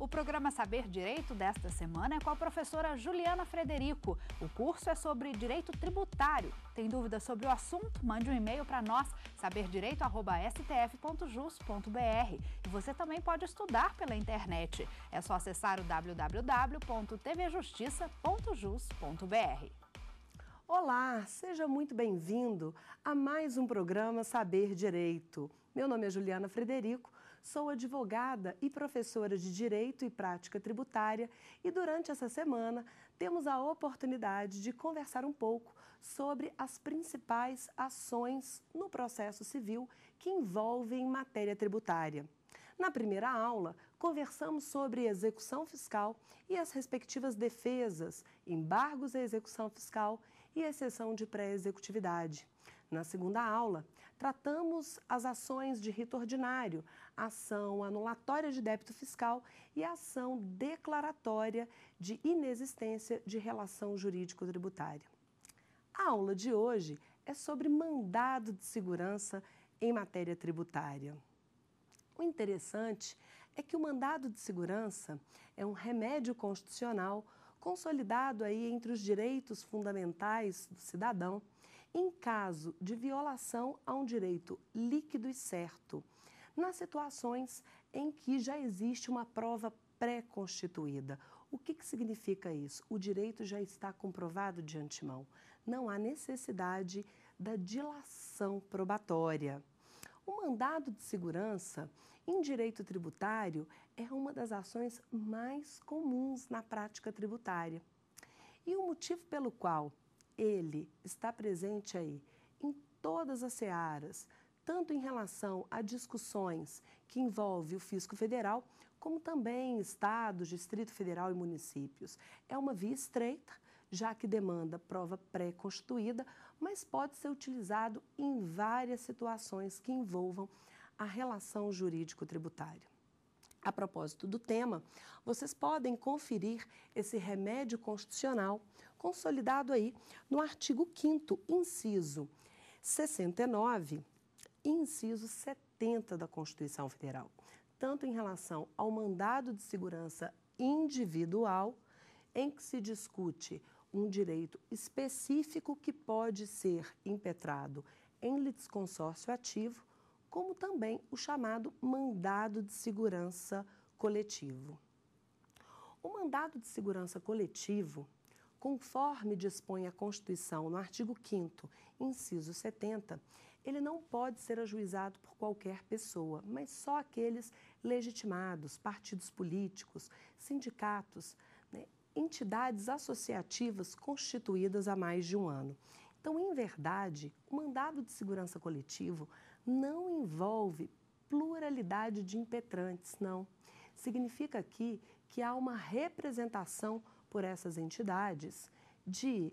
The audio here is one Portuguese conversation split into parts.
O programa Saber Direito desta semana é com a professora Juliana Frederico. O curso é sobre direito tributário. Tem dúvidas sobre o assunto? Mande um e-mail para nós, saberdireito.stf.jus.br. E você também pode estudar pela internet. É só acessar o www.tvjustiça.jus.br. Olá, seja muito bem-vindo a mais um programa Saber Direito. Meu nome é Juliana Frederico sou advogada e professora de Direito e Prática Tributária e durante essa semana temos a oportunidade de conversar um pouco sobre as principais ações no processo civil que envolvem matéria tributária. Na primeira aula, conversamos sobre execução fiscal e as respectivas defesas, embargos à execução fiscal e exceção de pré-executividade. Na segunda aula, tratamos as ações de rito ordinário, ação anulatória de débito fiscal e ação declaratória de inexistência de relação jurídico-tributária. A aula de hoje é sobre mandado de segurança em matéria tributária. O interessante é que o mandado de segurança é um remédio constitucional consolidado aí entre os direitos fundamentais do cidadão em caso de violação a um direito líquido e certo, nas situações em que já existe uma prova pré-constituída. O que, que significa isso? O direito já está comprovado de antemão. Não há necessidade da dilação probatória. O mandado de segurança em direito tributário é uma das ações mais comuns na prática tributária. E o motivo pelo qual ele está presente aí em todas as searas, tanto em relação a discussões que envolve o fisco federal, como também estados, Distrito Federal e municípios. É uma via estreita, já que demanda prova pré-constituída, mas pode ser utilizado em várias situações que envolvam a relação jurídico-tributária. A propósito do tema, vocês podem conferir esse remédio constitucional consolidado aí no artigo 5 inciso 69, inciso 70 da Constituição Federal, tanto em relação ao mandado de segurança individual, em que se discute um direito específico que pode ser impetrado em litisconsórcio ativo, como também o chamado mandado de segurança coletivo. O mandado de segurança coletivo Conforme dispõe a Constituição no artigo 5, inciso 70, ele não pode ser ajuizado por qualquer pessoa, mas só aqueles legitimados, partidos políticos, sindicatos, né, entidades associativas constituídas há mais de um ano. Então, em verdade, o mandado de segurança coletivo não envolve pluralidade de impetrantes, não. Significa aqui que há uma representação por essas entidades de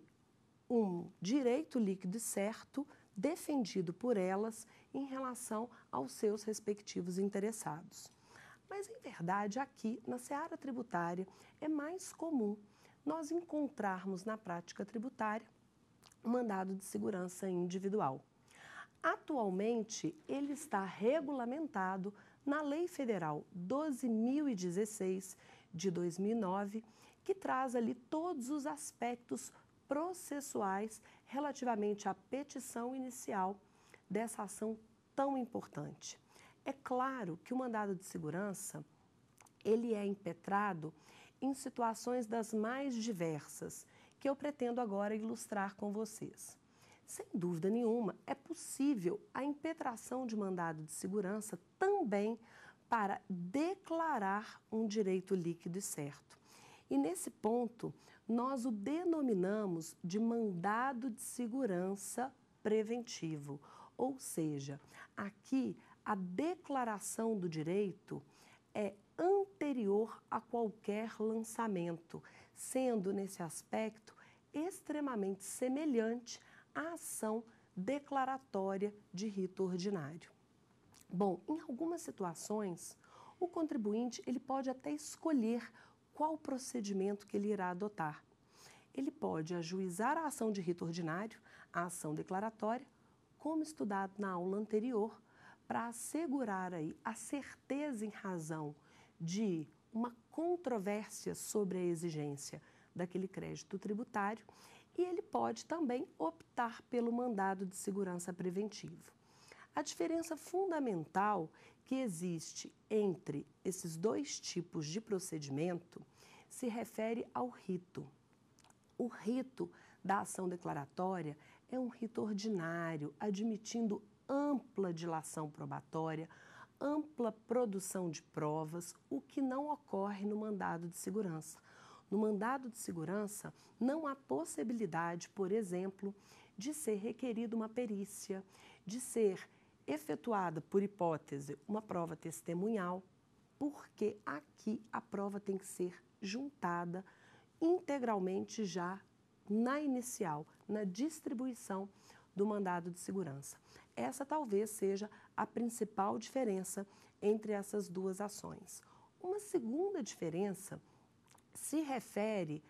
um direito líquido e certo defendido por elas em relação aos seus respectivos interessados. Mas, em verdade, aqui na seara tributária é mais comum nós encontrarmos na prática tributária o mandado de segurança individual. Atualmente, ele está regulamentado na Lei Federal 12.016 de 2009, que traz ali todos os aspectos processuais relativamente à petição inicial dessa ação tão importante. É claro que o mandado de segurança ele é impetrado em situações das mais diversas, que eu pretendo agora ilustrar com vocês. Sem dúvida nenhuma, é possível a impetração de mandado de segurança também para declarar um direito líquido e certo. E nesse ponto, nós o denominamos de mandado de segurança preventivo, ou seja, aqui a declaração do direito é anterior a qualquer lançamento, sendo nesse aspecto extremamente semelhante à ação declaratória de rito ordinário. Bom, em algumas situações, o contribuinte ele pode até escolher qual o procedimento que ele irá adotar. Ele pode ajuizar a ação de rito ordinário, a ação declaratória, como estudado na aula anterior, para assegurar aí a certeza em razão de uma controvérsia sobre a exigência daquele crédito tributário e ele pode também optar pelo mandado de segurança preventivo. A diferença fundamental que existe entre esses dois tipos de procedimento se refere ao rito. O rito da ação declaratória é um rito ordinário, admitindo ampla dilação probatória, ampla produção de provas, o que não ocorre no mandado de segurança. No mandado de segurança, não há possibilidade, por exemplo, de ser requerida uma perícia, de ser efetuada, por hipótese, uma prova testemunhal, porque aqui a prova tem que ser juntada integralmente já na inicial, na distribuição do mandado de segurança. Essa talvez seja a principal diferença entre essas duas ações. Uma segunda diferença se refere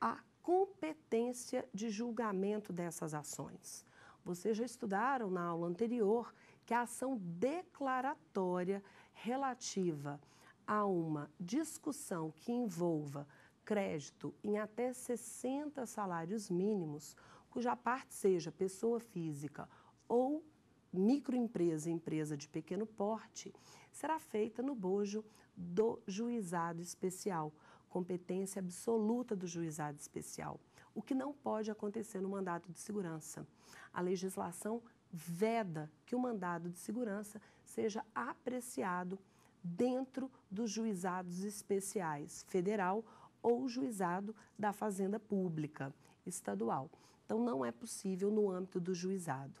à competência de julgamento dessas ações. Vocês já estudaram na aula anterior que a ação declaratória relativa a uma discussão que envolva crédito em até 60 salários mínimos, cuja parte seja pessoa física ou microempresa, empresa de pequeno porte, será feita no bojo do juizado especial, competência absoluta do juizado especial o que não pode acontecer no mandado de segurança. A legislação veda que o mandado de segurança seja apreciado dentro dos juizados especiais federal ou juizado da Fazenda Pública estadual. Então, não é possível no âmbito do juizado.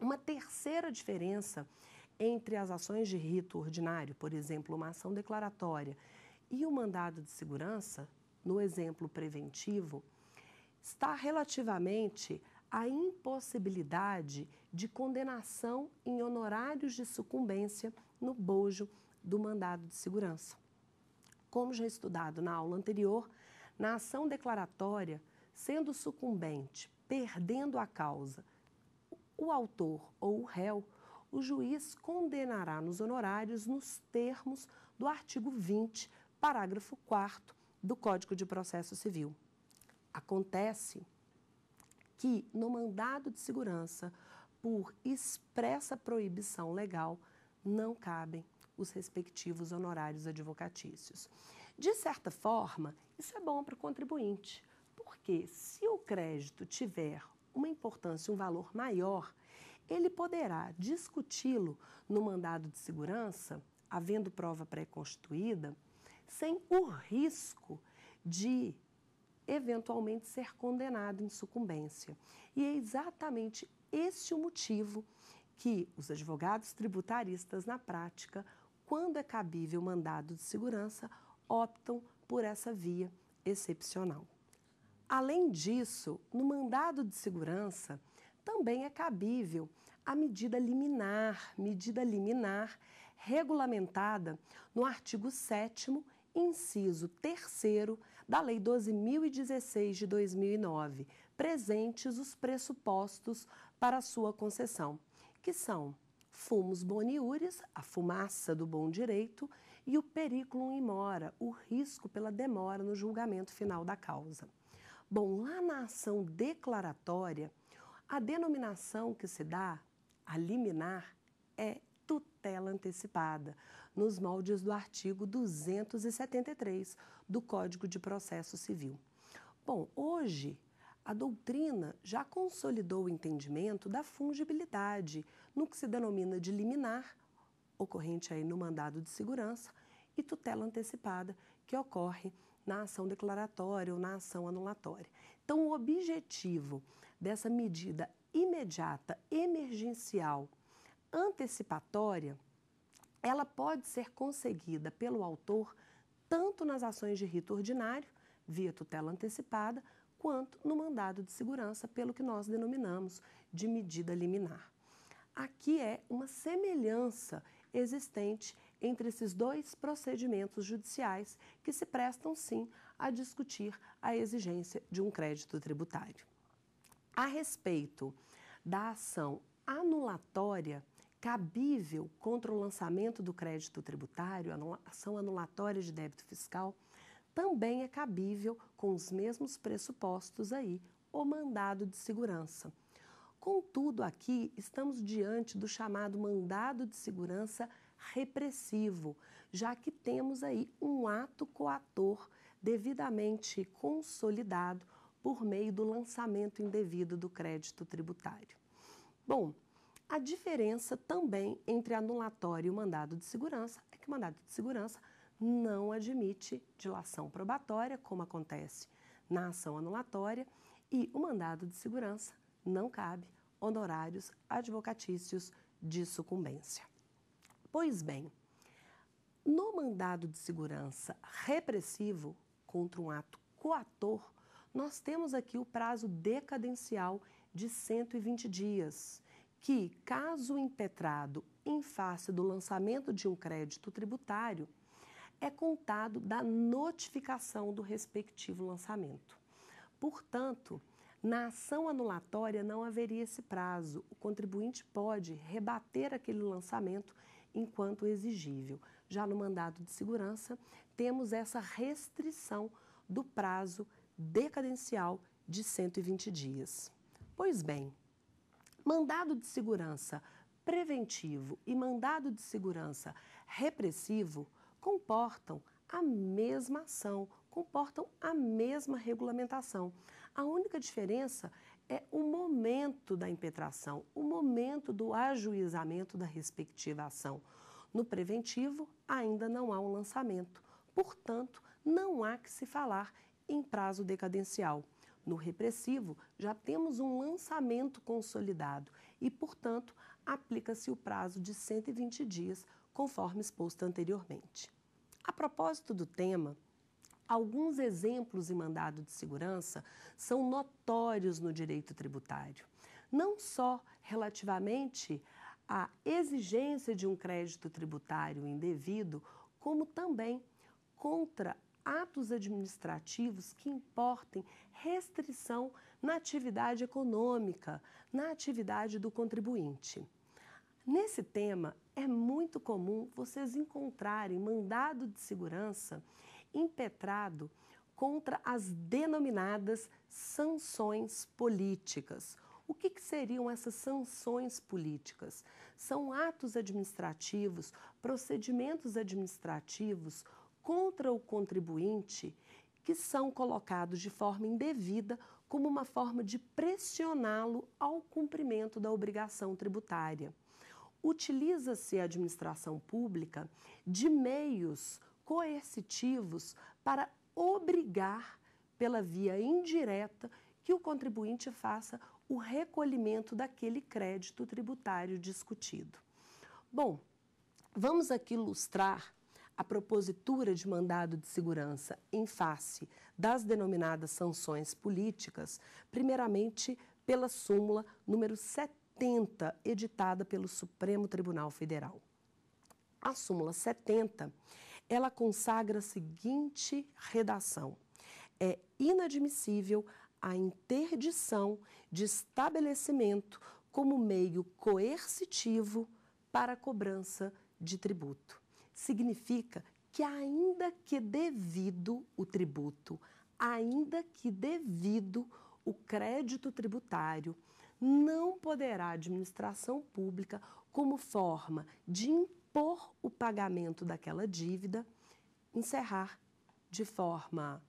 Uma terceira diferença entre as ações de rito ordinário, por exemplo, uma ação declaratória, e o mandado de segurança, no exemplo preventivo, está relativamente à impossibilidade de condenação em honorários de sucumbência no bojo do mandado de segurança. Como já estudado na aula anterior, na ação declaratória, sendo sucumbente, perdendo a causa, o autor ou o réu, o juiz condenará nos honorários nos termos do artigo 20, parágrafo 4 do Código de Processo Civil. Acontece que no mandado de segurança, por expressa proibição legal, não cabem os respectivos honorários advocatícios. De certa forma, isso é bom para o contribuinte, porque se o crédito tiver uma importância, um valor maior, ele poderá discuti-lo no mandado de segurança, havendo prova pré-constituída, sem o risco de eventualmente ser condenado em sucumbência. E é exatamente esse o motivo que os advogados tributaristas, na prática, quando é cabível mandado de segurança, optam por essa via excepcional. Além disso, no mandado de segurança também é cabível a medida liminar, medida liminar regulamentada no artigo 7 inciso 3 da Lei 12.016 de 2009, presentes os pressupostos para sua concessão, que são fumos boniúris, a fumaça do bom direito, e o periculum in mora, o risco pela demora no julgamento final da causa. Bom, lá na ação declaratória, a denominação que se dá, a liminar, é tutela antecipada, nos moldes do artigo 273 do Código de Processo Civil. Bom, hoje a doutrina já consolidou o entendimento da fungibilidade no que se denomina de liminar, ocorrente aí no mandado de segurança, e tutela antecipada, que ocorre na ação declaratória ou na ação anulatória. Então, o objetivo dessa medida imediata, emergencial, antecipatória, ela pode ser conseguida pelo autor tanto nas ações de rito ordinário, via tutela antecipada, quanto no mandado de segurança, pelo que nós denominamos de medida liminar. Aqui é uma semelhança existente entre esses dois procedimentos judiciais que se prestam sim a discutir a exigência de um crédito tributário. A respeito da ação anulatória, cabível contra o lançamento do crédito tributário, ação anulatória de débito fiscal, também é cabível com os mesmos pressupostos aí o mandado de segurança. Contudo, aqui estamos diante do chamado mandado de segurança repressivo, já que temos aí um ato coator devidamente consolidado por meio do lançamento indevido do crédito tributário. Bom, a diferença também entre anulatório e o mandado de segurança é que o mandado de segurança não admite dilação probatória, como acontece na ação anulatória, e o mandado de segurança não cabe honorários advocatícios de sucumbência. Pois bem, no mandado de segurança repressivo contra um ato coator, nós temos aqui o prazo decadencial de 120 dias que, caso impetrado em face do lançamento de um crédito tributário, é contado da notificação do respectivo lançamento. Portanto, na ação anulatória não haveria esse prazo. O contribuinte pode rebater aquele lançamento enquanto exigível. Já no mandado de segurança, temos essa restrição do prazo decadencial de 120 dias. Pois bem, Mandado de segurança preventivo e mandado de segurança repressivo comportam a mesma ação, comportam a mesma regulamentação. A única diferença é o momento da impetração, o momento do ajuizamento da respectiva ação. No preventivo, ainda não há um lançamento, portanto, não há que se falar em prazo decadencial. No repressivo, já temos um lançamento consolidado e, portanto, aplica-se o prazo de 120 dias, conforme exposto anteriormente. A propósito do tema, alguns exemplos em mandado de segurança são notórios no direito tributário, não só relativamente à exigência de um crédito tributário indevido, como também contra atos administrativos que importem restrição na atividade econômica, na atividade do contribuinte. Nesse tema, é muito comum vocês encontrarem mandado de segurança impetrado contra as denominadas sanções políticas. O que, que, seriam essas sanções políticas? São atos administrativos, procedimentos administrativos contra o contribuinte que são colocados de forma indevida como uma forma de pressioná-lo ao cumprimento da obrigação tributária. Utiliza-se a administração pública de meios coercitivos para obrigar, pela via indireta, que o contribuinte faça o recolhimento daquele crédito tributário discutido. Bom, vamos aqui ilustrar a propositura de mandado de segurança em face das denominadas sanções políticas, primeiramente pela súmula número 70, editada pelo Supremo Tribunal Federal. A súmula 70, ela consagra a seguinte redação: é inadmissível a interdição de estabelecimento como meio coercitivo para a cobrança de tributo significa que, ainda que devido o tributo, ainda que devido o crédito tributário, não poderá a administração pública, como forma de impor o pagamento daquela dívida, encerrar de forma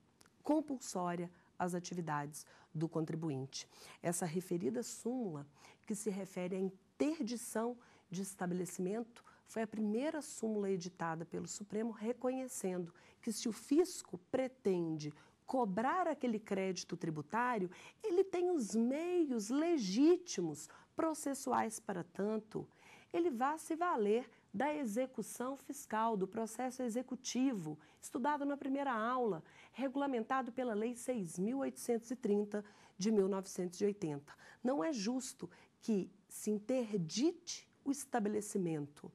compulsória as atividades do contribuinte. Essa referida súmula, que se refere à interdição de estabelecimento foi a primeira súmula editada pelo Supremo reconhecendo que se o fisco pretende cobrar aquele crédito tributário, ele tem os meios legítimos processuais para tanto. Ele vá se valer da execução fiscal, do processo executivo, estudado na primeira aula, regulamentado pela Lei 6.830 de 1980. Não é justo que se interdite o estabelecimento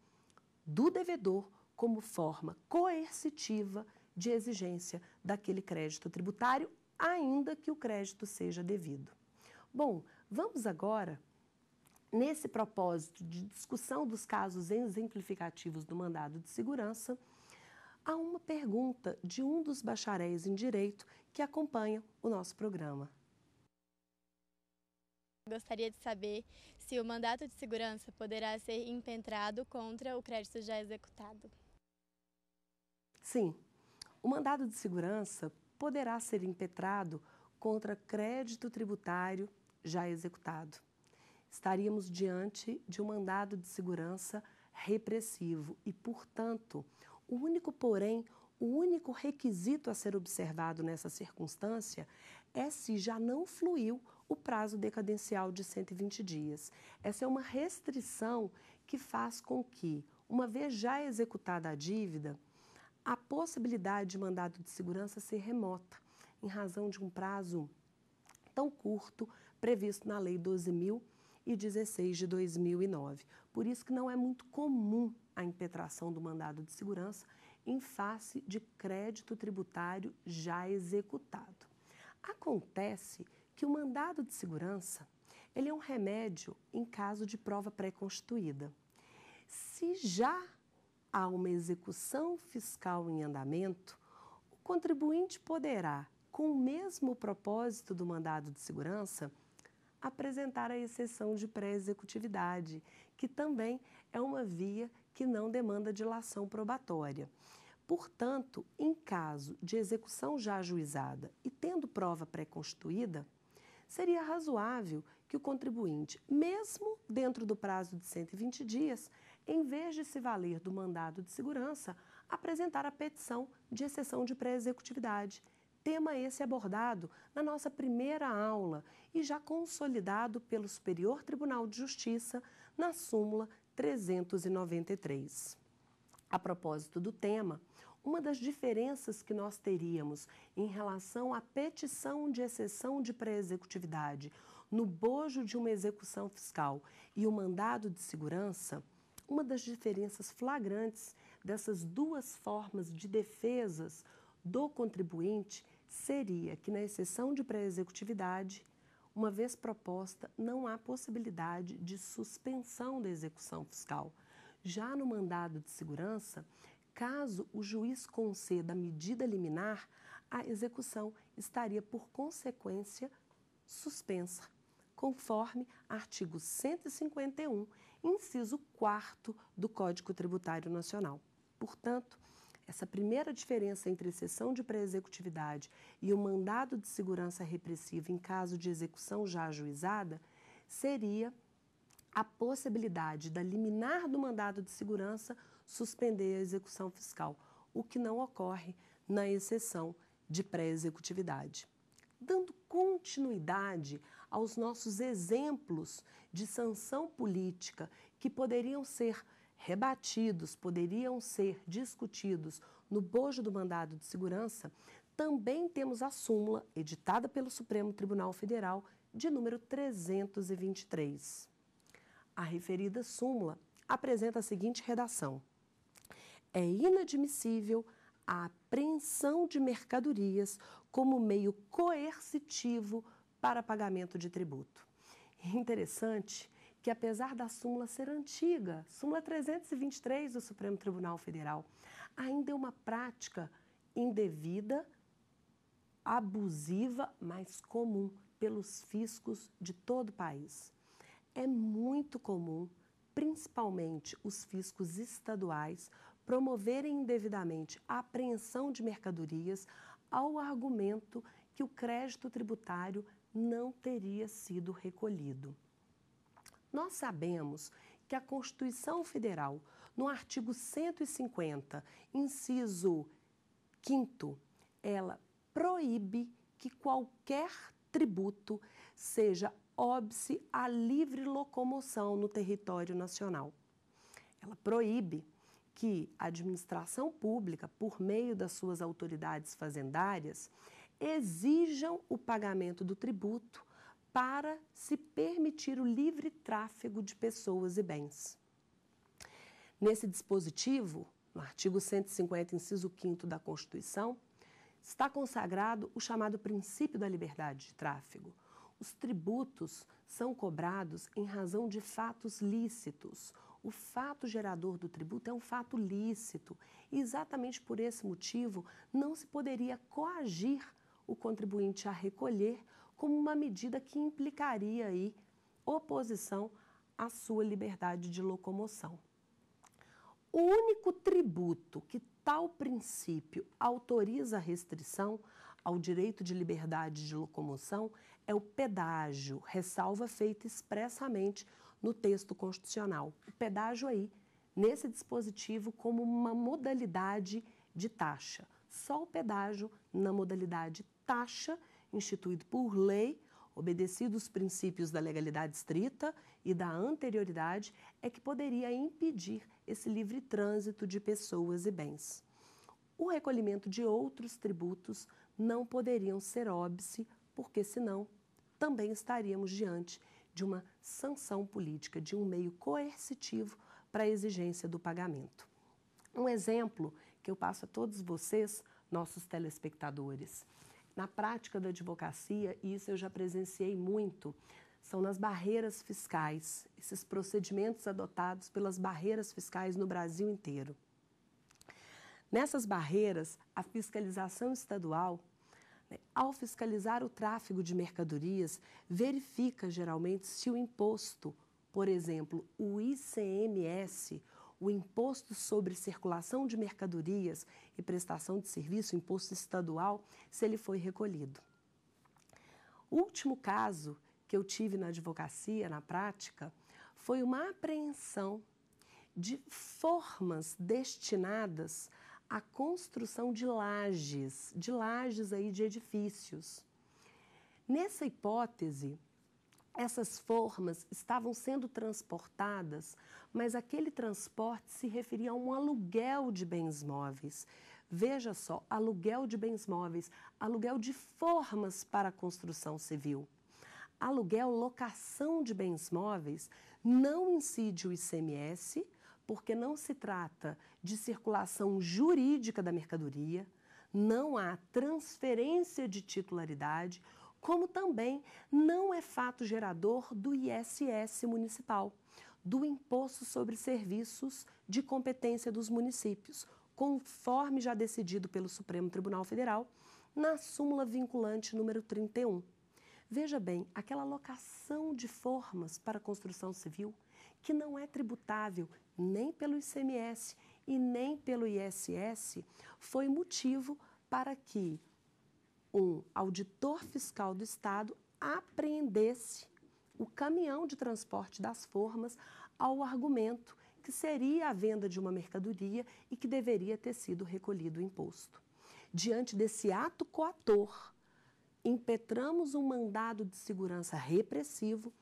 do devedor como forma coercitiva de exigência daquele crédito tributário, ainda que o crédito seja devido. Bom, vamos agora, nesse propósito de discussão dos casos exemplificativos do mandado de segurança, a uma pergunta de um dos bacharéis em direito que acompanha o nosso programa. Gostaria de saber se o mandato de segurança poderá ser impetrado contra o crédito já executado. Sim, o mandado de segurança poderá ser impetrado contra crédito tributário já executado. Estaríamos diante de um mandado de segurança repressivo e, portanto, o único, porém, o único requisito a ser observado nessa circunstância é se já não fluiu o prazo decadencial de 120 dias. Essa é uma restrição que faz com que, uma vez já executada a dívida, a possibilidade de mandado de segurança ser remota, em razão de um prazo tão curto previsto na Lei 12.016 de 2009. Por isso que não é muito comum a impetração do mandado de segurança em face de crédito tributário já executado. Acontece que que o mandado de segurança ele é um remédio em caso de prova pré-constituída. Se já há uma execução fiscal em andamento, o contribuinte poderá, com o mesmo propósito do mandado de segurança, apresentar a exceção de pré-executividade, que também é uma via que não demanda dilação probatória. Portanto, em caso de execução já ajuizada e tendo prova pré-constituída, seria razoável que o contribuinte, mesmo dentro do prazo de 120 dias, em vez de se valer do mandado de segurança, apresentar a petição de exceção de pré-executividade. Tema esse abordado na nossa primeira aula e já consolidado pelo Superior Tribunal de Justiça na súmula 393. A propósito do tema, uma das diferenças que nós teríamos em relação à petição de exceção de pré-executividade no bojo de uma execução fiscal e o mandado de segurança, uma das diferenças flagrantes dessas duas formas de defesas do contribuinte seria que, na exceção de pré-executividade, uma vez proposta, não há possibilidade de suspensão da execução fiscal. Já no mandado de segurança, caso o juiz conceda a medida liminar, a execução estaria, por consequência, suspensa, conforme artigo 151, inciso 4 do Código Tributário Nacional. Portanto, essa primeira diferença entre exceção de pré-executividade e o mandado de segurança repressiva em caso de execução já ajuizada seria a possibilidade da liminar do mandado de segurança suspender a execução fiscal, o que não ocorre na exceção de pré-executividade. Dando continuidade aos nossos exemplos de sanção política que poderiam ser rebatidos, poderiam ser discutidos no bojo do mandado de segurança, também temos a súmula editada pelo Supremo Tribunal Federal de número 323. A referida súmula apresenta a seguinte redação: é inadmissível a apreensão de mercadorias como meio coercitivo para pagamento de tributo. Interessante que, apesar da súmula ser antiga, súmula 323 do Supremo Tribunal Federal, ainda é uma prática indevida, abusiva, mas comum pelos fiscos de todo o país. É muito comum, principalmente os fiscos estaduais, promoverem indevidamente a apreensão de mercadorias ao argumento que o crédito tributário não teria sido recolhido. Nós sabemos que a Constituição Federal, no artigo 150, inciso 5, ela proíbe que qualquer tributo seja óbice à livre locomoção no território nacional. Ela proíbe que a administração pública, por meio das suas autoridades fazendárias, exijam o pagamento do tributo para se permitir o livre tráfego de pessoas e bens. Nesse dispositivo, no artigo 150, inciso 5 da Constituição, está consagrado o chamado princípio da liberdade de tráfego. Os tributos são cobrados em razão de fatos lícitos o fato gerador do tributo é um fato lícito. E exatamente por esse motivo, não se poderia coagir o contribuinte a recolher como uma medida que implicaria aí oposição à sua liberdade de locomoção. O único tributo que tal princípio autoriza a restrição ao direito de liberdade de locomoção é o pedágio, ressalva feita expressamente no texto constitucional. O pedágio aí, nesse dispositivo, como uma modalidade de taxa. Só o pedágio na modalidade taxa, instituído por lei, obedecido os princípios da legalidade estrita e da anterioridade, é que poderia impedir esse livre trânsito de pessoas e bens. O recolhimento de outros tributos não poderiam ser óbice, porque senão também estaríamos diante de uma sanção política, de um meio coercitivo para a exigência do pagamento. Um exemplo que eu passo a todos vocês, nossos telespectadores. Na prática da advocacia, isso eu já presenciei muito, são nas barreiras fiscais, esses procedimentos adotados pelas barreiras fiscais no Brasil inteiro. Nessas barreiras, a fiscalização estadual ao fiscalizar o tráfego de mercadorias, verifica geralmente se o imposto, por exemplo, o ICMS, o Imposto sobre Circulação de Mercadorias e Prestação de Serviço, imposto estadual, se ele foi recolhido. O último caso que eu tive na advocacia, na prática, foi uma apreensão de formas destinadas a construção de lajes, de lajes aí de edifícios. Nessa hipótese, essas formas estavam sendo transportadas, mas aquele transporte se referia a um aluguel de bens móveis. Veja só, aluguel de bens móveis, aluguel de formas para a construção civil. Aluguel, locação de bens móveis, não incide o ICMS porque não se trata de circulação jurídica da mercadoria, não há transferência de titularidade, como também não é fato gerador do ISS municipal, do Imposto sobre Serviços de competência dos municípios, conforme já decidido pelo Supremo Tribunal Federal na súmula vinculante número 31. Veja bem, aquela locação de formas para construção civil que não é tributável nem pelo ICMS e nem pelo ISS, foi motivo para que um auditor fiscal do Estado apreendesse o caminhão de transporte das formas ao argumento que seria a venda de uma mercadoria e que deveria ter sido recolhido o imposto. Diante desse ato coator, impetramos um mandado de segurança repressivo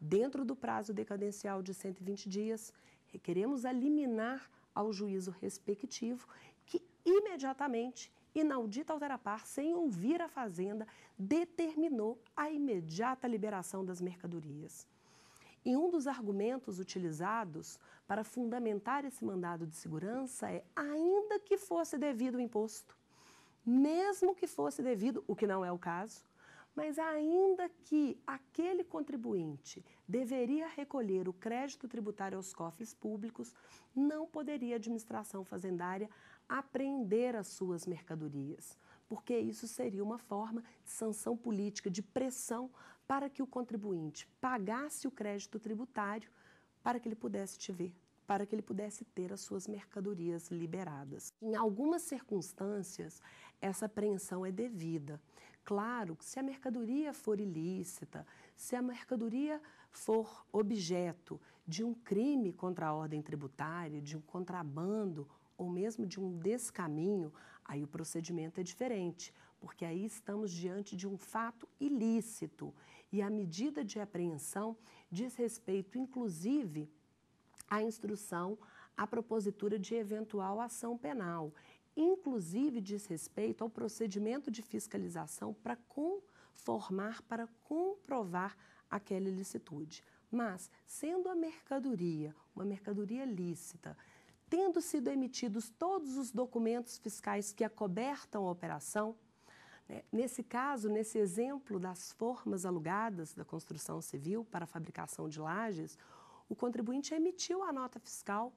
dentro do prazo decadencial de 120 dias Requeremos eliminar ao juízo respectivo que imediatamente inaudita altera par, sem ouvir a Fazenda, determinou a imediata liberação das mercadorias. E um dos argumentos utilizados para fundamentar esse mandado de segurança é: ainda que fosse devido o imposto, mesmo que fosse devido, o que não é o caso, mas ainda que aquele contribuinte deveria recolher o crédito tributário aos cofres públicos, não poderia a administração fazendária apreender as suas mercadorias, porque isso seria uma forma de sanção política, de pressão para que o contribuinte pagasse o crédito tributário para que ele pudesse te ver para que ele pudesse ter as suas mercadorias liberadas. Em algumas circunstâncias, essa apreensão é devida claro que se a mercadoria for ilícita, se a mercadoria for objeto de um crime contra a ordem tributária, de um contrabando ou mesmo de um descaminho, aí o procedimento é diferente, porque aí estamos diante de um fato ilícito. E a medida de apreensão diz respeito, inclusive, à instrução, à propositura de eventual ação penal inclusive diz respeito ao procedimento de fiscalização para conformar, para comprovar aquela ilicitude. Mas, sendo a mercadoria uma mercadoria lícita, tendo sido emitidos todos os documentos fiscais que acobertam a operação, né, nesse caso, nesse exemplo das formas alugadas da construção civil para a fabricação de lajes, o contribuinte emitiu a nota fiscal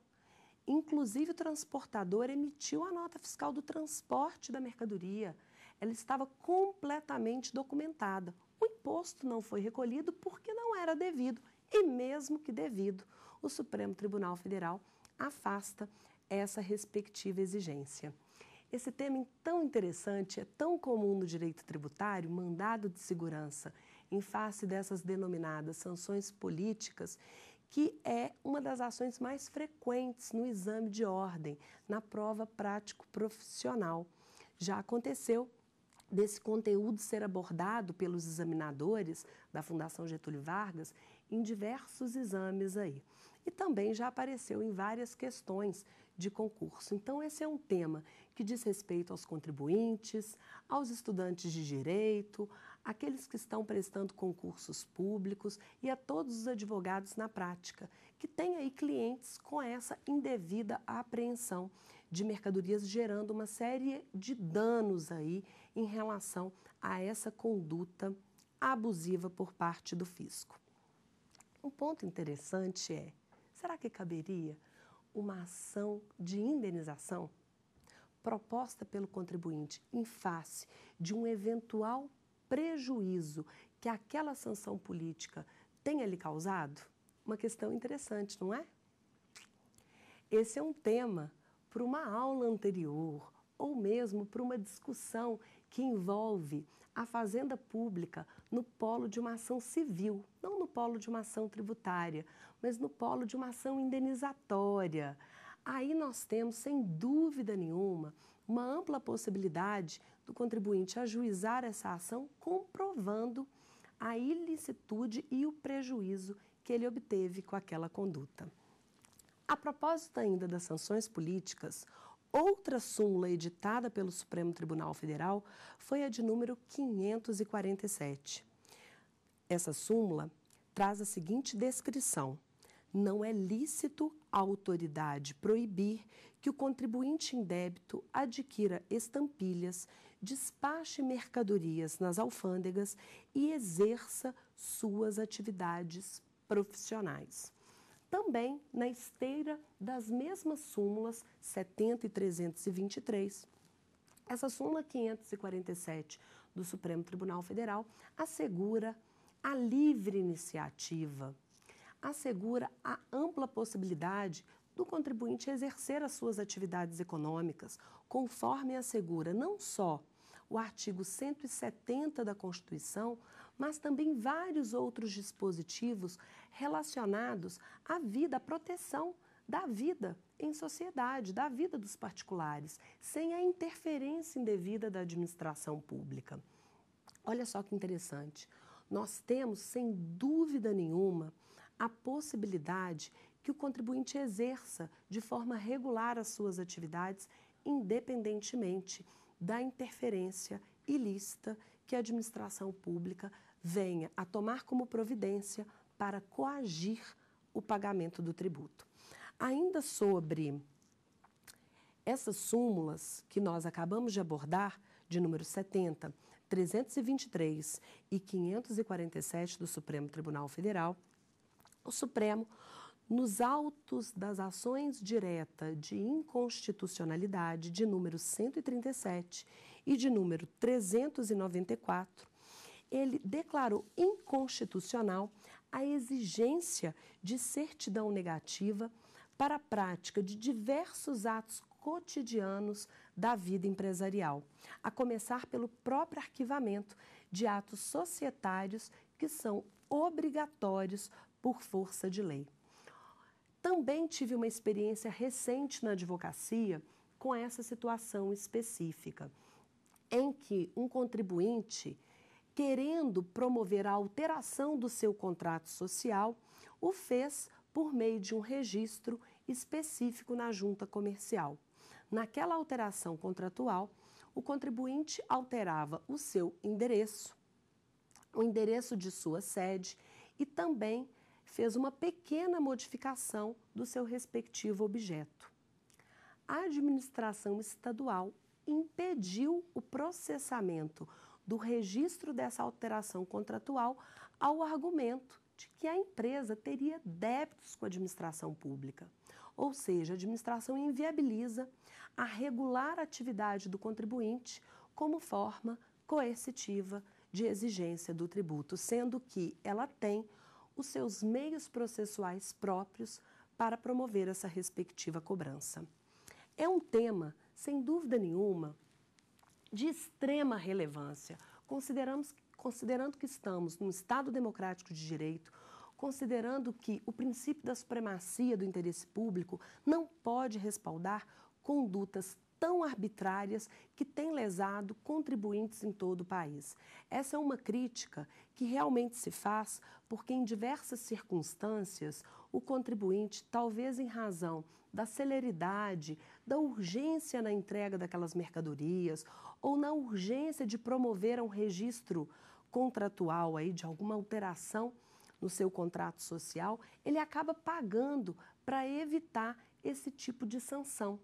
Inclusive, o transportador emitiu a nota fiscal do transporte da mercadoria. Ela estava completamente documentada. O imposto não foi recolhido porque não era devido, e mesmo que devido, o Supremo Tribunal Federal afasta essa respectiva exigência. Esse tema é tão interessante, é tão comum no direito tributário, mandado de segurança, em face dessas denominadas sanções políticas, que é uma das ações mais frequentes no exame de ordem, na prova prático profissional. Já aconteceu desse conteúdo ser abordado pelos examinadores da Fundação Getúlio Vargas em diversos exames aí. E também já apareceu em várias questões de concurso. Então, esse é um tema que diz respeito aos contribuintes, aos estudantes de direito, aqueles que estão prestando concursos públicos e a todos os advogados na prática, que têm aí clientes com essa indevida apreensão de mercadorias, gerando uma série de danos aí em relação a essa conduta abusiva por parte do fisco. Um ponto interessante é: será que caberia uma ação de indenização proposta pelo contribuinte em face de um eventual prejuízo que aquela sanção política tenha lhe causado? Uma questão interessante, não é? Esse é um tema para uma aula anterior ou mesmo para uma discussão que envolve a fazenda pública no polo de uma ação civil, não no polo de uma ação tributária, mas no polo de uma ação indenizatória. Aí nós temos, sem dúvida nenhuma, uma ampla possibilidade do contribuinte ajuizar essa ação comprovando a ilicitude e o prejuízo que ele obteve com aquela conduta. A propósito ainda das sanções políticas, outra súmula editada pelo Supremo Tribunal Federal foi a de número 547. Essa súmula traz a seguinte descrição: não é lícito a autoridade proibir que o contribuinte em débito adquira estampilhas, despache mercadorias nas alfândegas e exerça suas atividades profissionais. Também na esteira das mesmas súmulas 70 e 323, essa súmula 547 do Supremo Tribunal Federal assegura a livre iniciativa, assegura a ampla possibilidade do contribuinte exercer as suas atividades econômicas, conforme assegura não só o artigo 170 da Constituição, mas também vários outros dispositivos relacionados à vida, à proteção da vida em sociedade, da vida dos particulares, sem a interferência indevida da administração pública. Olha só que interessante. Nós temos, sem dúvida nenhuma, a possibilidade que o contribuinte exerça de forma regular as suas atividades, independentemente da interferência ilícita que a administração pública venha a tomar como providência para coagir o pagamento do tributo. Ainda sobre essas súmulas que nós acabamos de abordar, de número 70, 323 e 547 do Supremo Tribunal Federal, o Supremo nos autos das ações diretas de inconstitucionalidade de número 137 e de número 394, ele declarou inconstitucional a exigência de certidão negativa para a prática de diversos atos cotidianos da vida empresarial, a começar pelo próprio arquivamento de atos societários que são obrigatórios por força de lei. Também tive uma experiência recente na advocacia com essa situação específica, em que um contribuinte, querendo promover a alteração do seu contrato social, o fez por meio de um registro específico na junta comercial. Naquela alteração contratual, o contribuinte alterava o seu endereço, o endereço de sua sede e também fez uma pequena modificação do seu respectivo objeto. A administração estadual impediu o processamento do registro dessa alteração contratual ao argumento de que a empresa teria débitos com a administração pública. Ou seja, a administração inviabiliza a regular atividade do contribuinte como forma coercitiva de exigência do tributo, sendo que ela tem os seus meios processuais próprios para promover essa respectiva cobrança. É um tema, sem dúvida nenhuma, de extrema relevância, consideramos, considerando que estamos num Estado democrático de direito, considerando que o princípio da supremacia do interesse público não pode respaldar condutas tão arbitrárias que têm lesado contribuintes em todo o país. Essa é uma crítica que realmente se faz porque, em diversas circunstâncias, o contribuinte, talvez em razão da celeridade, da urgência na entrega daquelas mercadorias ou na urgência de promover um registro contratual aí de alguma alteração no seu contrato social, ele acaba pagando para evitar esse tipo de sanção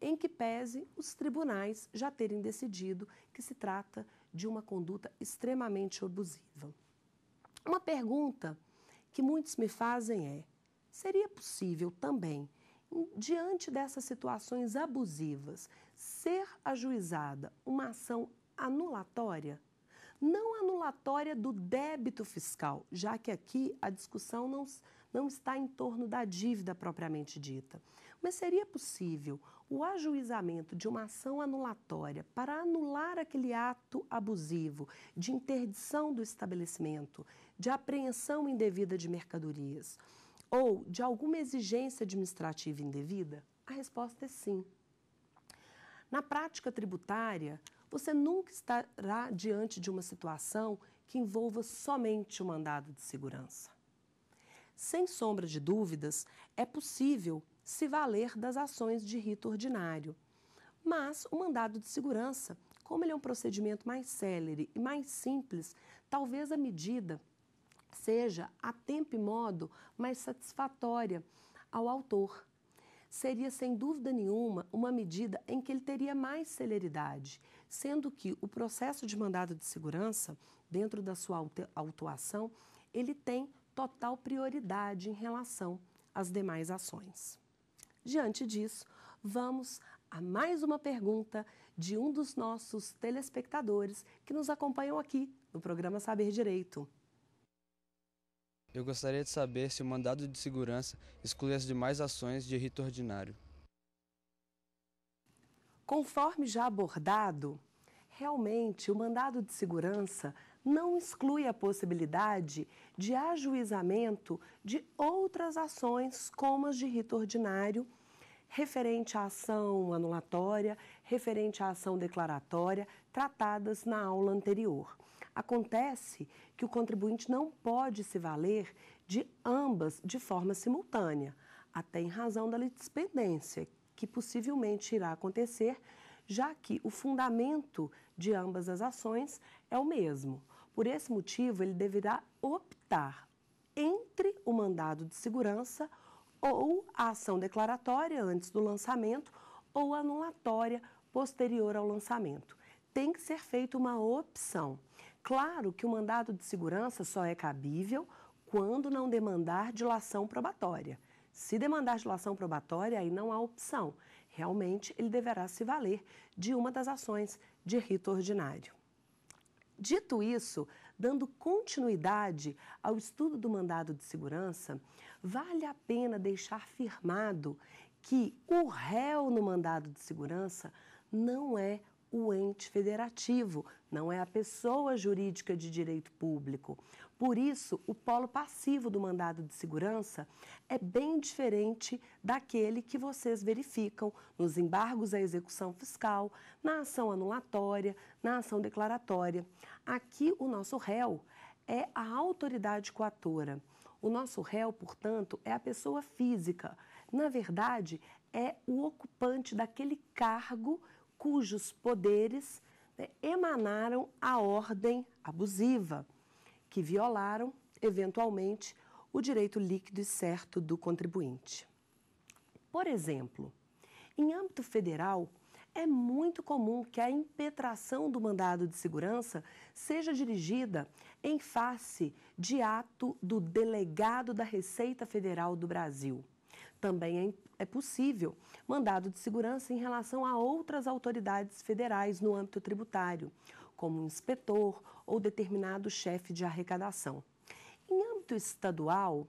em que pese os tribunais já terem decidido que se trata de uma conduta extremamente abusiva. Uma pergunta que muitos me fazem é: seria possível também, diante dessas situações abusivas, ser ajuizada uma ação anulatória? Não anulatória do débito fiscal, já que aqui a discussão não, não está em torno da dívida propriamente dita, mas seria possível o ajuizamento de uma ação anulatória para anular aquele ato abusivo de interdição do estabelecimento, de apreensão indevida de mercadorias ou de alguma exigência administrativa indevida? A resposta é sim. Na prática tributária, você nunca estará diante de uma situação que envolva somente o mandado de segurança. Sem sombra de dúvidas, é possível se valer das ações de rito ordinário. Mas o mandado de segurança, como ele é um procedimento mais célere e mais simples, talvez a medida seja a tempo e modo mais satisfatória ao autor. Seria sem dúvida nenhuma uma medida em que ele teria mais celeridade, sendo que o processo de mandado de segurança, dentro da sua autuação, ele tem total prioridade em relação às demais ações. Diante disso, vamos a mais uma pergunta de um dos nossos telespectadores que nos acompanham aqui no programa Saber Direito. Eu gostaria de saber se o mandado de segurança exclui as demais ações de rito ordinário. Conforme já abordado, realmente o mandado de segurança não exclui a possibilidade de ajuizamento de outras ações, como as de rito ordinário, referente à ação anulatória, referente à ação declaratória, tratadas na aula anterior. Acontece que o contribuinte não pode se valer de ambas de forma simultânea, até em razão da litispendência, que possivelmente irá acontecer, já que o fundamento de ambas as ações é o mesmo. Por esse motivo, ele deverá optar entre o mandado de segurança ou a ação declaratória antes do lançamento ou anulatória posterior ao lançamento. Tem que ser feita uma opção. Claro que o mandado de segurança só é cabível quando não demandar dilação probatória. Se demandar dilação probatória, aí não há opção. Realmente, ele deverá se valer de uma das ações de rito ordinário. Dito isso, dando continuidade ao estudo do mandado de segurança, vale a pena deixar firmado que o réu no mandado de segurança não é o ente federativo, não é a pessoa jurídica de direito público. Por isso, o polo passivo do mandado de segurança é bem diferente daquele que vocês verificam nos embargos à execução fiscal, na ação anulatória, na ação declaratória. Aqui, o nosso réu é a autoridade coatora. O nosso réu, portanto, é a pessoa física. Na verdade, é o ocupante daquele cargo cujos poderes né, emanaram a ordem abusiva, que violaram, eventualmente, o direito líquido e certo do contribuinte. Por exemplo, em âmbito federal, é muito comum que a impetração do mandado de segurança seja dirigida em face de ato do delegado da Receita Federal do Brasil. Também é, é possível mandado de segurança em relação a outras autoridades federais no âmbito tributário, como inspetor ou determinado chefe de arrecadação. Em âmbito estadual,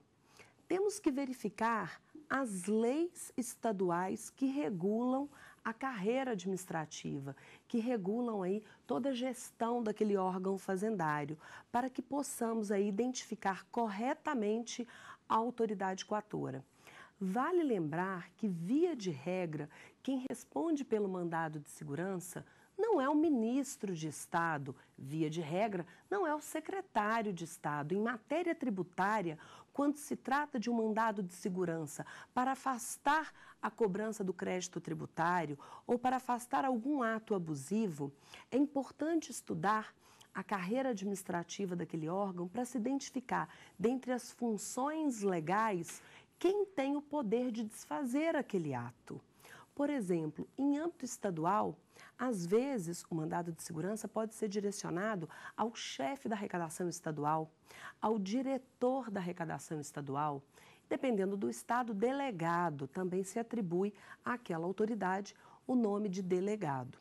temos que verificar as leis estaduais que regulam a carreira administrativa, que regulam aí toda a gestão daquele órgão fazendário, para que possamos aí identificar corretamente a autoridade coatora. Vale lembrar que, via de regra, quem responde pelo mandado de segurança não é o ministro de Estado, via de regra, não é o secretário de Estado. Em matéria tributária, quando se trata de um mandado de segurança para afastar a cobrança do crédito tributário ou para afastar algum ato abusivo, é importante estudar a carreira administrativa daquele órgão para se identificar dentre as funções legais quem tem o poder de desfazer aquele ato. Por exemplo, em âmbito estadual, às vezes o mandado de segurança pode ser direcionado ao chefe da arrecadação estadual, ao diretor da arrecadação estadual. Dependendo do estado, delegado também se atribui àquela autoridade o nome de delegado.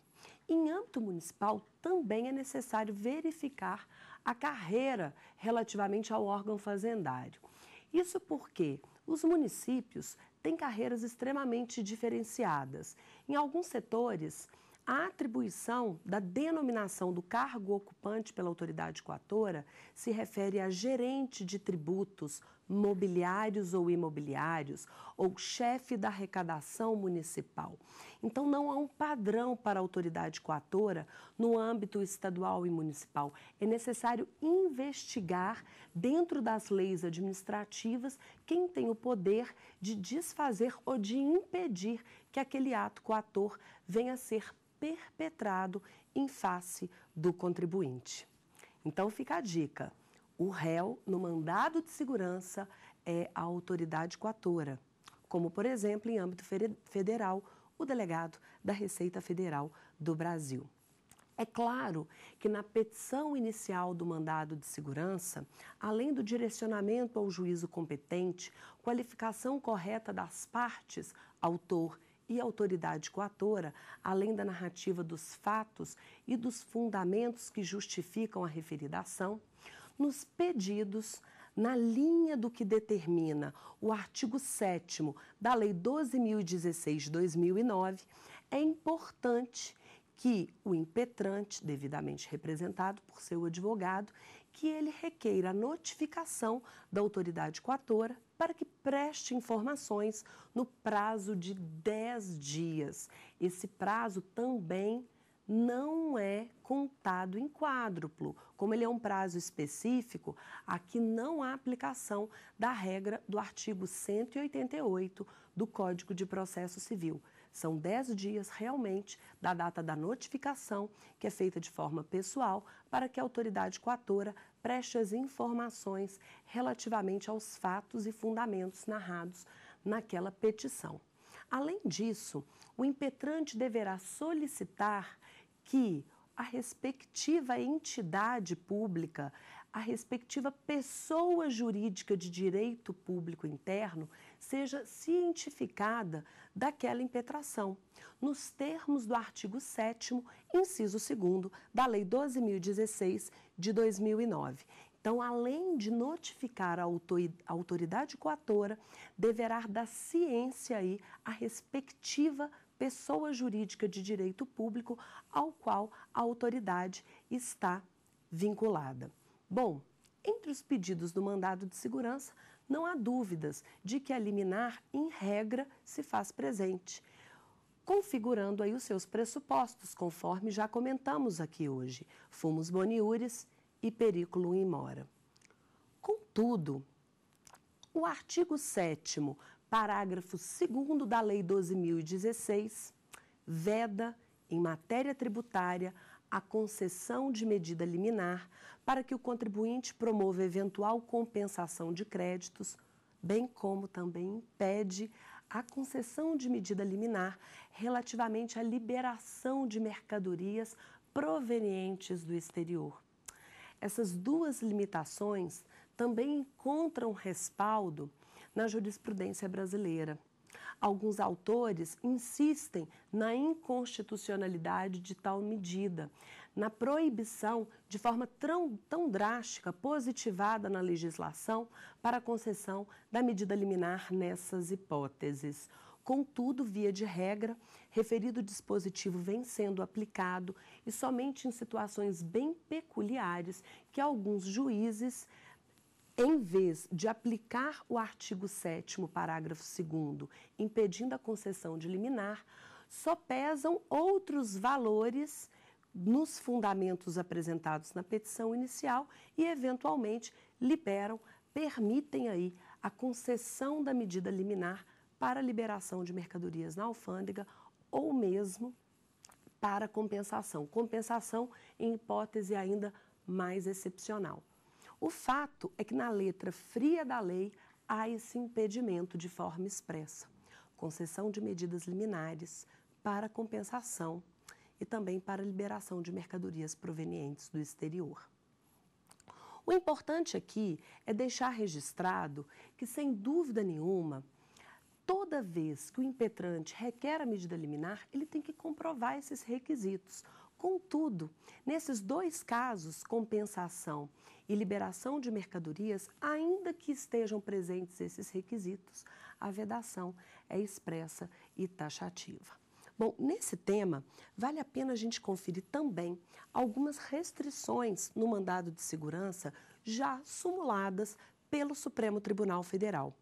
Em âmbito municipal, também é necessário verificar a carreira relativamente ao órgão fazendário. Isso porque os municípios têm carreiras extremamente diferenciadas. Em alguns setores, a atribuição da denominação do cargo ocupante pela autoridade coatora se refere a gerente de tributos mobiliários ou imobiliários ou chefe da arrecadação municipal. Então não há um padrão para a autoridade coatora no âmbito estadual e municipal. É necessário investigar dentro das leis administrativas quem tem o poder de desfazer ou de impedir que aquele ato coator venha a ser perpetrado em face do contribuinte. Então fica a dica: o réu, no mandado de segurança, é a autoridade coatora, como, por exemplo, em âmbito federal, o delegado da Receita Federal do Brasil. É claro que na petição inicial do mandado de segurança, além do direcionamento ao juízo competente, qualificação correta das partes, autor e autoridade coatora, além da narrativa dos fatos e dos fundamentos que justificam a referida ação, nos pedidos na linha do que determina o artigo 7 da Lei 12.016-2009, é importante que o impetrante, devidamente representado por seu advogado, que ele requeira a notificação da autoridade coatora para que preste informações no prazo de 10 dias. Esse prazo também não é contado em quádruplo. Como ele é um prazo específico, aqui não há aplicação da regra do artigo 188 do Código de Processo Civil. São 10 dias realmente da data da notificação, que é feita de forma pessoal, para que a autoridade coatora preste as informações relativamente aos fatos e fundamentos narrados naquela petição. Além disso, o impetrante deverá solicitar que a respectiva entidade pública, a respectiva pessoa jurídica de direito público interno, seja cientificada daquela impetração, nos termos do artigo 7 inciso 2 da Lei 12.016 de 2009. Então, além de notificar a autoridade coatora, deverá dar ciência aí à respectiva pessoa jurídica de direito público ao qual a autoridade está vinculada. Bom, entre os pedidos do mandado de segurança, não há dúvidas de que a liminar, em regra, se faz presente, configurando aí os seus pressupostos, conforme já comentamos aqui hoje, fumus boniures e periculum in mora. Contudo, o artigo 7 parágrafo 2 da Lei 12.016, veda, em matéria tributária, a concessão de medida liminar para que o contribuinte promova eventual compensação de créditos, bem como também impede a concessão de medida liminar relativamente à liberação de mercadorias provenientes do exterior. Essas duas limitações também encontram respaldo na jurisprudência brasileira. Alguns autores insistem na inconstitucionalidade de tal medida, na proibição de forma tão, tão drástica, positivada na legislação, para a concessão da medida liminar nessas hipóteses. Contudo, via de regra, referido dispositivo vem sendo aplicado e somente em situações bem peculiares que alguns juízes em vez de aplicar o artigo 7 parágrafo 2 impedindo a concessão de liminar, só pesam outros valores nos fundamentos apresentados na petição inicial e eventualmente liberam, permitem aí a concessão da medida liminar para liberação de mercadorias na alfândega ou mesmo para compensação. Compensação em hipótese ainda mais excepcional. O fato é que na letra fria da lei há esse impedimento de forma expressa. Concessão de medidas liminares para compensação e também para liberação de mercadorias provenientes do exterior. O importante aqui é deixar registrado que, sem dúvida nenhuma, toda vez que o impetrante requer a medida liminar, ele tem que comprovar esses requisitos. Contudo, nesses dois casos, compensação e liberação de mercadorias, ainda que estejam presentes esses requisitos, a vedação é expressa e taxativa. Bom, nesse tema, vale a pena a gente conferir também algumas restrições no mandado de segurança já sumuladas pelo Supremo Tribunal Federal.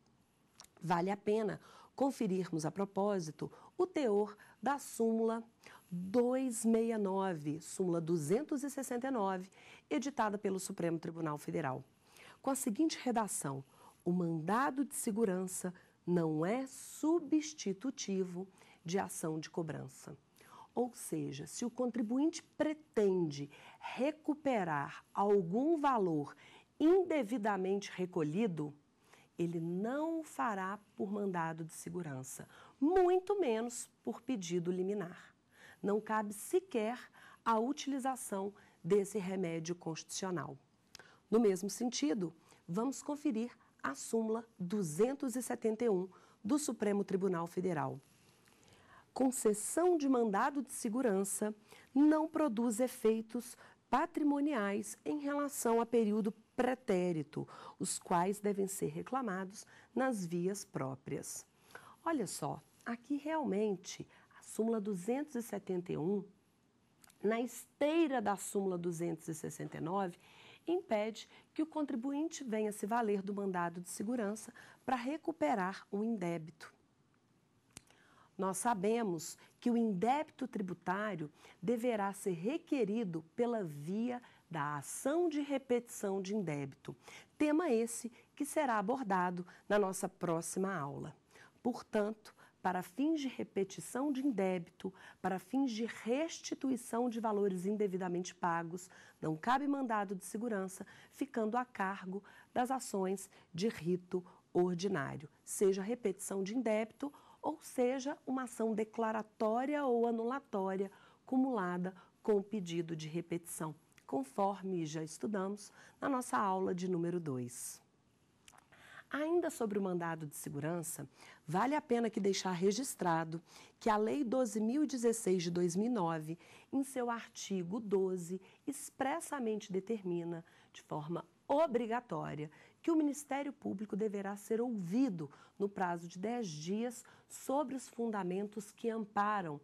Vale a pena conferirmos a propósito o teor da súmula 269, súmula 269, editada pelo Supremo Tribunal Federal, com a seguinte redação: o mandado de segurança não é substitutivo de ação de cobrança. Ou seja, se o contribuinte pretende recuperar algum valor indevidamente recolhido, ele não fará por mandado de segurança, muito menos por pedido liminar não cabe sequer a utilização desse remédio constitucional. No mesmo sentido, vamos conferir a súmula 271 do Supremo Tribunal Federal. Concessão de mandado de segurança não produz efeitos patrimoniais em relação a período pretérito, os quais devem ser reclamados nas vias próprias. Olha só, aqui realmente súmula 271, na esteira da súmula 269, impede que o contribuinte venha se valer do mandado de segurança para recuperar o indébito. Nós sabemos que o indébito tributário deverá ser requerido pela via da ação de repetição de indébito, tema esse que será abordado na nossa próxima aula. Portanto, para fins de repetição de indébito, para fins de restituição de valores indevidamente pagos, não cabe mandado de segurança, ficando a cargo das ações de rito ordinário, seja repetição de indébito ou seja uma ação declaratória ou anulatória cumulada com pedido de repetição, conforme já estudamos na nossa aula de número 2. Ainda sobre o mandado de segurança, vale a pena que deixar registrado que a Lei 12.016 de 2009, em seu artigo 12, expressamente determina, de forma obrigatória, que o Ministério Público deverá ser ouvido no prazo de 10 dias sobre os fundamentos que amparam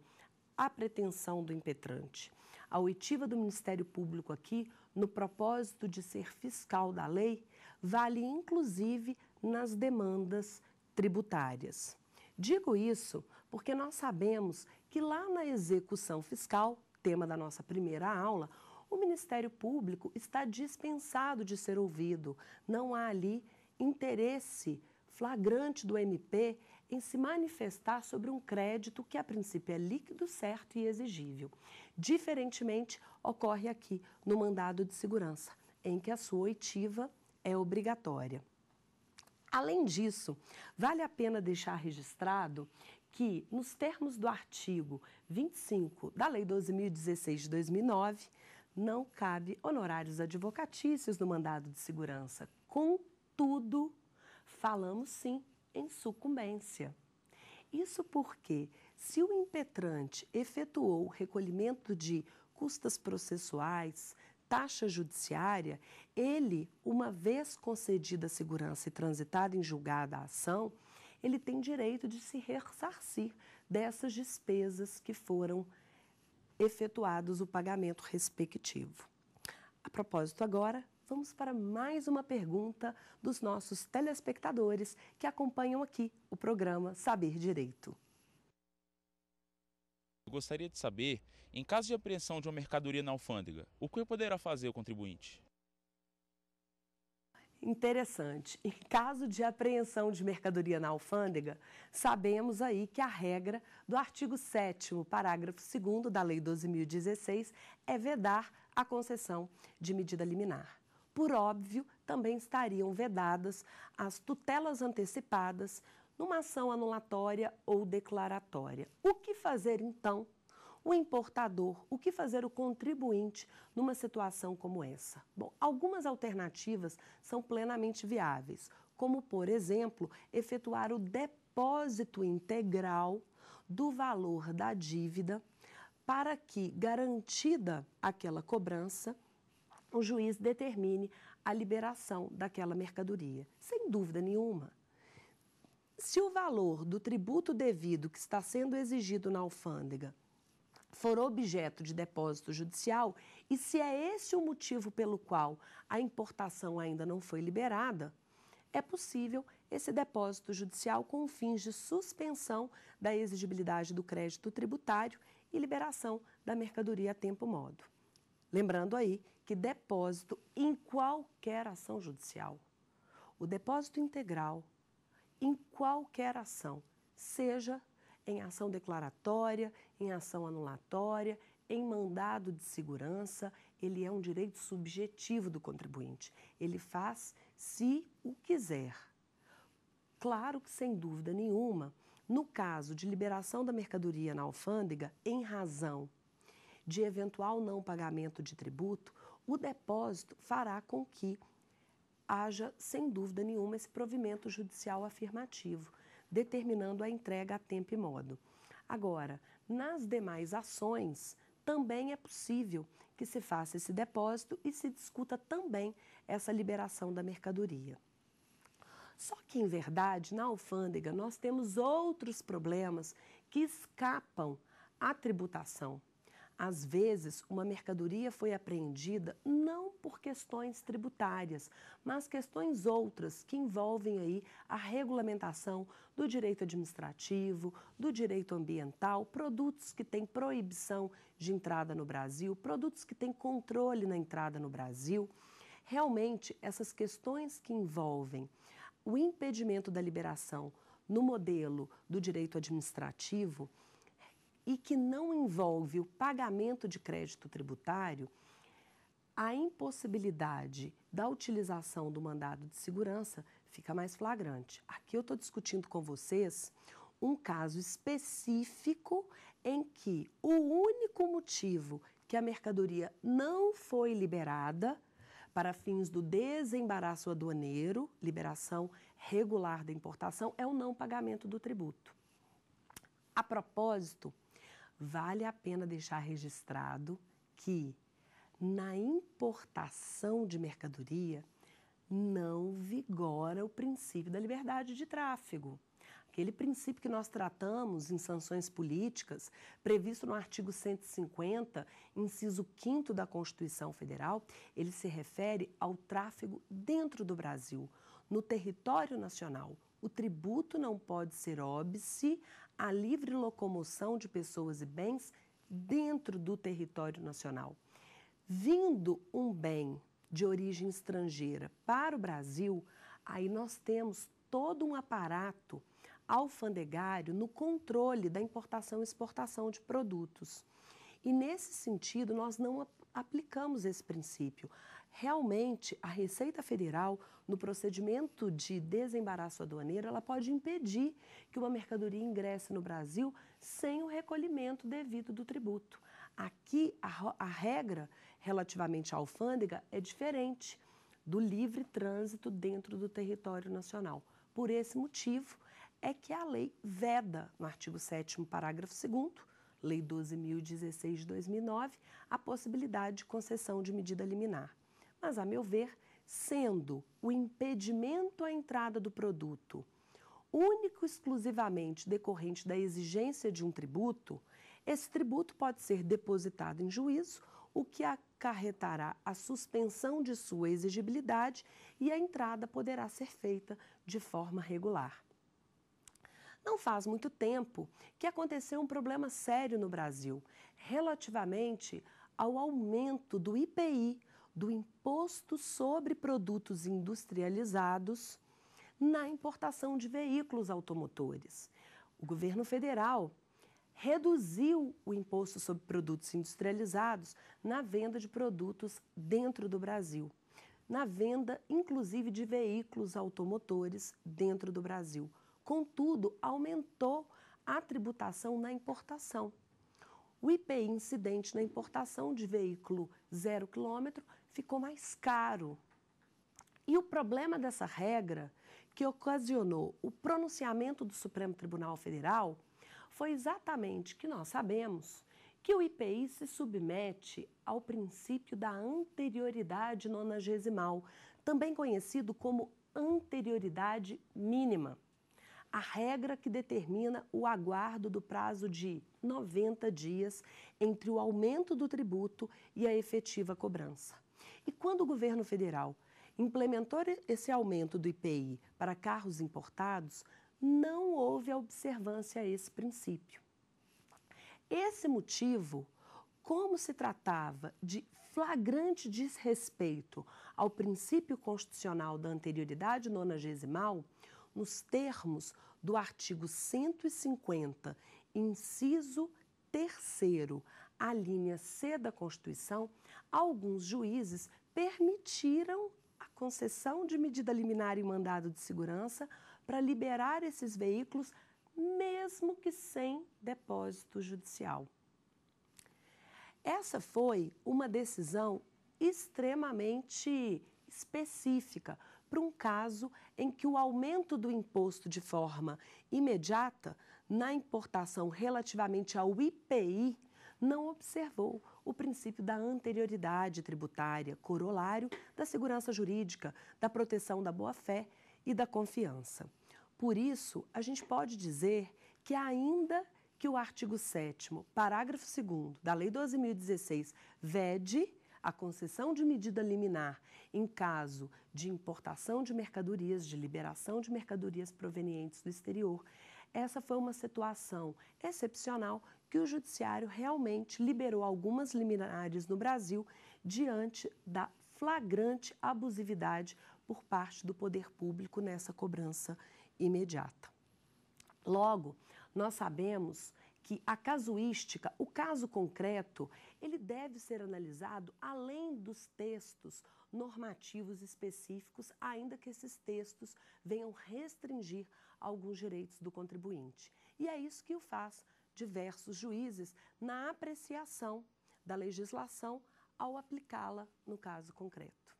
a pretensão do impetrante. A oitiva do Ministério Público aqui, no propósito de ser fiscal da lei, vale inclusive nas demandas tributárias. Digo isso porque nós sabemos que lá na execução fiscal, tema da nossa primeira aula, o Ministério Público está dispensado de ser ouvido. Não há ali interesse flagrante do MP em se manifestar sobre um crédito que a princípio é líquido, certo e exigível. Diferentemente, ocorre aqui no mandado de segurança, em que a sua oitiva é obrigatória. Além disso, vale a pena deixar registrado que, nos termos do artigo 25 da Lei 12.016 de 2009, não cabe honorários advocatícios no mandado de segurança. Contudo, falamos sim em sucumbência. Isso porque, se o impetrante efetuou o recolhimento de custas processuais, taxa judiciária, ele, uma vez concedida a segurança e transitada em julgada a ação, ele tem direito de se ressarcir dessas despesas que foram efetuados o pagamento respectivo. A propósito, agora vamos para mais uma pergunta dos nossos telespectadores que acompanham aqui o programa Saber Direito. Eu gostaria de saber, em caso de apreensão de uma mercadoria na alfândega, o que poderá fazer o contribuinte? Interessante. Em caso de apreensão de mercadoria na alfândega, sabemos aí que a regra do artigo 7 parágrafo 2 da Lei 12.016 é vedar a concessão de medida liminar. Por óbvio, também estariam vedadas as tutelas antecipadas numa ação anulatória ou declaratória. O que fazer então? O importador, o que fazer o contribuinte numa situação como essa? Bom, algumas alternativas são plenamente viáveis, como, por exemplo, efetuar o depósito integral do valor da dívida para que, garantida aquela cobrança, o juiz determine a liberação daquela mercadoria. Sem dúvida nenhuma, se o valor do tributo devido que está sendo exigido na alfândega for objeto de depósito judicial e se é esse o motivo pelo qual a importação ainda não foi liberada, é possível esse depósito judicial com fins de suspensão da exigibilidade do crédito tributário e liberação da mercadoria a tempo modo. Lembrando aí que depósito em qualquer ação judicial, o depósito integral, em qualquer ação, seja em ação declaratória, em ação anulatória, em mandado de segurança, ele é um direito subjetivo do contribuinte. Ele faz se o quiser. Claro que, sem dúvida nenhuma, no caso de liberação da mercadoria na alfândega, em razão de eventual não pagamento de tributo, o depósito fará com que haja, sem dúvida nenhuma, esse provimento judicial afirmativo, determinando a entrega a tempo e modo. Agora, nas demais ações, também é possível que se faça esse depósito e se discuta também essa liberação da mercadoria. Só que, em verdade, na alfândega nós temos outros problemas que escapam à tributação. Às vezes, uma mercadoria foi apreendida não por questões tributárias, mas questões outras que envolvem aí a regulamentação do direito administrativo, do direito ambiental, produtos que têm proibição de entrada no Brasil, produtos que têm controle na entrada no Brasil. Realmente, essas questões que envolvem o impedimento da liberação no modelo do direito administrativo e que não envolve o pagamento de crédito tributário, a impossibilidade da utilização do mandado de segurança fica mais flagrante. Aqui eu estou discutindo com vocês um caso específico em que o único motivo que a mercadoria não foi liberada para fins do desembaraço aduaneiro, liberação regular da importação, é o não pagamento do tributo. A propósito, vale a pena deixar registrado que na importação de mercadoria não vigora o princípio da liberdade de tráfego. Aquele princípio que nós tratamos em sanções políticas, previsto no artigo 150, inciso 5 da Constituição Federal, ele se refere ao tráfego dentro do Brasil, no território nacional. O tributo não pode ser óbice a livre locomoção de pessoas e bens dentro do território nacional. Vindo um bem de origem estrangeira para o Brasil, aí nós temos todo um aparato alfandegário no controle da importação e exportação de produtos. E nesse sentido, nós não aplicamos esse princípio realmente a Receita Federal, no procedimento de desembaraço aduaneiro, ela pode impedir que uma mercadoria ingresse no Brasil sem o recolhimento devido do tributo. Aqui, a, a regra relativamente à alfândega é diferente do livre trânsito dentro do território nacional. Por esse motivo, é que a lei veda, no artigo 7, parágrafo 2, Lei 12.016 de 2009, a possibilidade de concessão de medida liminar mas, a meu ver, sendo o impedimento à entrada do produto único exclusivamente decorrente da exigência de um tributo, esse tributo pode ser depositado em juízo, o que acarretará a suspensão de sua exigibilidade e a entrada poderá ser feita de forma regular. Não faz muito tempo que aconteceu um problema sério no Brasil relativamente ao aumento do IPI do imposto sobre produtos industrializados na importação de veículos automotores. O governo federal reduziu o imposto sobre produtos industrializados na venda de produtos dentro do Brasil, na venda inclusive de veículos automotores dentro do Brasil. Contudo, aumentou a tributação na importação. O IPI incidente na importação de veículo zero quilômetro ficou mais caro. E o problema dessa regra, que ocasionou o pronunciamento do Supremo Tribunal Federal, foi exatamente que nós sabemos que o IPI se submete ao princípio da anterioridade nonagesimal, também conhecido como anterioridade mínima a regra que determina o aguardo do prazo de 90 dias entre o aumento do tributo e a efetiva cobrança. E quando o governo federal implementou esse aumento do IPI para carros importados, não houve a observância a esse princípio. Esse motivo, como se tratava de flagrante desrespeito ao princípio constitucional da anterioridade nonagesimal, nos termos do artigo 150, inciso 3, a linha C da Constituição, alguns juízes permitiram a concessão de medida liminar e mandado de segurança para liberar esses veículos, mesmo que sem depósito judicial. Essa foi uma decisão extremamente específica, para um caso em que o aumento do imposto de forma imediata na importação relativamente ao IPI não observou o princípio da anterioridade tributária, corolário da segurança jurídica, da proteção da boa-fé e da confiança. Por isso, a gente pode dizer que ainda que o artigo 7 parágrafo 2 da Lei 12.016 vede a concessão de medida liminar em caso de importação de mercadorias, de liberação de mercadorias provenientes do exterior. Essa foi uma situação excepcional que o Judiciário realmente liberou algumas liminares no Brasil diante da flagrante abusividade por parte do poder público nessa cobrança imediata. Logo, nós sabemos que a casuística, o caso concreto, ele deve ser analisado além dos textos normativos específicos, ainda que esses textos venham restringir alguns direitos do contribuinte. E é isso que o faz diversos juízes na apreciação da legislação ao aplicá-la no caso concreto.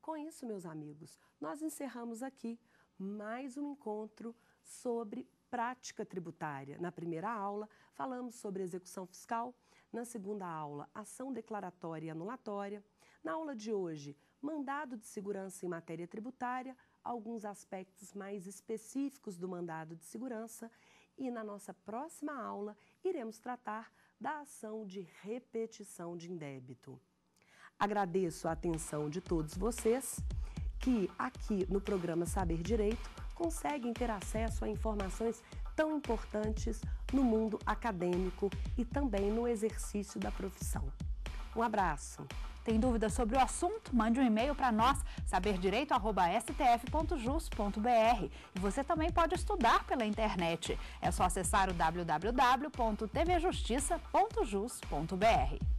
Com isso, meus amigos, nós encerramos aqui mais um encontro sobre prática tributária. Na primeira aula, falamos sobre execução fiscal. Na segunda aula, ação declaratória e anulatória. Na aula de hoje, mandado de segurança em matéria tributária, alguns aspectos mais específicos do mandado de segurança. E na nossa próxima aula, iremos tratar da ação de repetição de indébito. Agradeço a atenção de todos vocês que aqui no programa Saber Direito conseguem ter acesso a informações tão importantes no mundo acadêmico e também no exercício da profissão. Um abraço. Tem dúvidas sobre o assunto? Mande um e-mail para nós, saberdireito.stf.jus.br. E você também pode estudar pela internet. É só acessar o www.tvjustiça.jus.br.